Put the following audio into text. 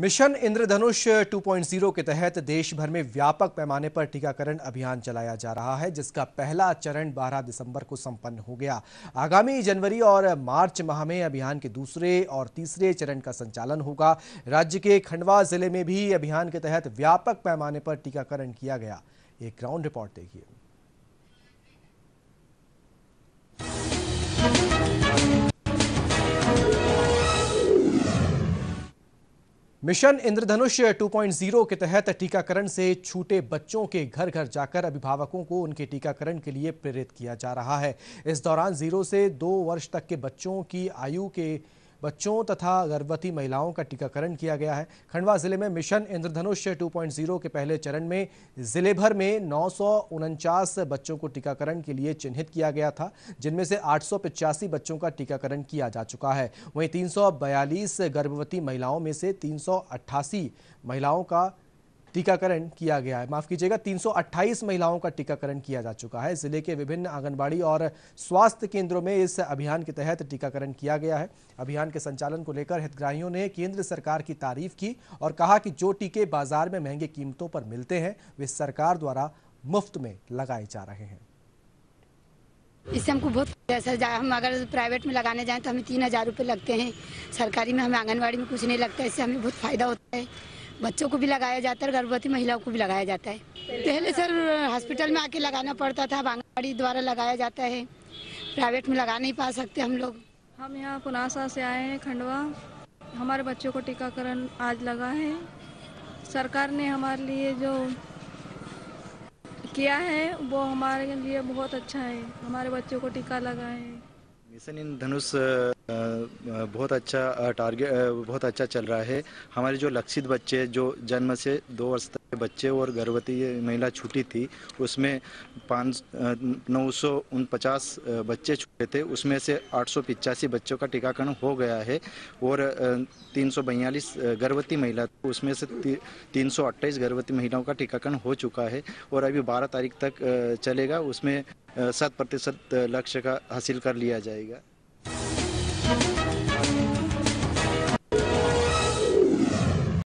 mission Indradhanush 2.0 के तहत देश भर में व्यापक पैमाने पर टीकाकरण अभियान चलाया जा रहा है जिसका पहला चरण 12 दिसंबर को संपन्न हो गया आगामी जनवरी और मार्च माह में अभियान के दूसरे और तीसरे चरण का संचालन होगा राज्य के खंडवा जिले में भी अभियान के तहत व्यापक पैमाने पर टीकाकरण किया गया एक ग्राउंड रिपोर्ट देखिए मिशन इंद्रधनुष 2.0 के तहत टीकाकरण से छूटे बच्चों के घर घर जाकर अभिभावकों को उनके टीकाकरण के लिए प्रेरित किया जा रहा है इस दौरान जीरो से दो वर्ष तक के बच्चों की आयु के बच्चों तथा गर्भवती महिलाओं का टीकाकरण किया गया है खंडवा जिले में मिशन इंद्रधनुष 2.0 के पहले चरण में जिले भर में नौ बच्चों को टीकाकरण के लिए चिन्हित किया गया था जिनमें से आठ बच्चों का टीकाकरण किया जा चुका है वहीं तीन गर्भवती महिलाओं में से तीन महिलाओं का टीकाकरण किया गया है माफ कीजिएगा 328 महिलाओं का टीकाकरण किया जा चुका है जिले के विभिन्न आंगनबाड़ी और स्वास्थ्य केंद्रों में इस अभियान के तहत टीकाकरण किया गया है अभियान के संचालन को लेकर हितग्राहियों ने केंद्र सरकार की तारीफ की और कहा कि जो टीके बाजार में महंगे कीमतों पर मिलते हैं वे सरकार द्वारा मुफ्त में लगाए जा रहे हैं इससे हमको बहुत जैसे हम अगर प्राइवेट में लगाने जाएं तो हमें तीन हज़ार रुपये लगते हैं सरकारी में हमें आंगनबाड़ी में कुछ नहीं लगता इससे हमें बहुत फ़ायदा होता है बच्चों को भी लगाया जाता है गर्भवती महिलाओं को भी लगाया जाता है पहले सर हॉस्पिटल में आके लगाना पड़ता था आंगनबाड़ी द्वारा लगाया जाता है प्राइवेट में लगा नहीं पा सकते हम लोग हम यहाँ पुनासा से आए हैं खंडवा हमारे बच्चों को टीकाकरण आज लगा है सरकार ने हमारे लिए जो किया है वो हमारे लिए बहुत अच्छा है हमारे बच्चों को टीका लगा है मिशन इन धनुष बहुत अच्छा टारगेट बहुत अच्छा चल रहा है हमारे जो लक्षित बच्चे जो जन्म से दो वर्ष तक बच्चे और गर्भवती महिला छुट्टी थी उसमें पाँच नौ सौ उन पचास बच्चे छुटे थे उसमें से आठ सौ पिचासी बच्चों का टीकाकरण हो गया है और तीन सौ बयालीस गर्भवती महिला उसमें से तीन सौ अट्ठाईस गर्भवती महिलाओं का टीकाकरण हो चुका है और अभी बारह तारीख तक चलेगा उसमें शत प्रतिशत लक्ष्य का हासिल कर लिया जाएगा